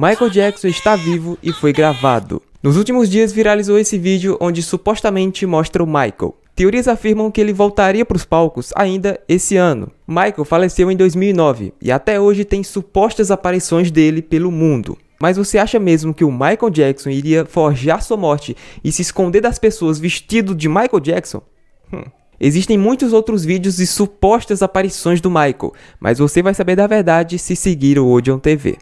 Michael Jackson está vivo e foi gravado. Nos últimos dias viralizou esse vídeo onde supostamente mostra o Michael. Teorias afirmam que ele voltaria para os palcos ainda esse ano. Michael faleceu em 2009 e até hoje tem supostas aparições dele pelo mundo. Mas você acha mesmo que o Michael Jackson iria forjar sua morte e se esconder das pessoas vestido de Michael Jackson? Hum. Existem muitos outros vídeos de supostas aparições do Michael, mas você vai saber da verdade se seguir o Odeon TV.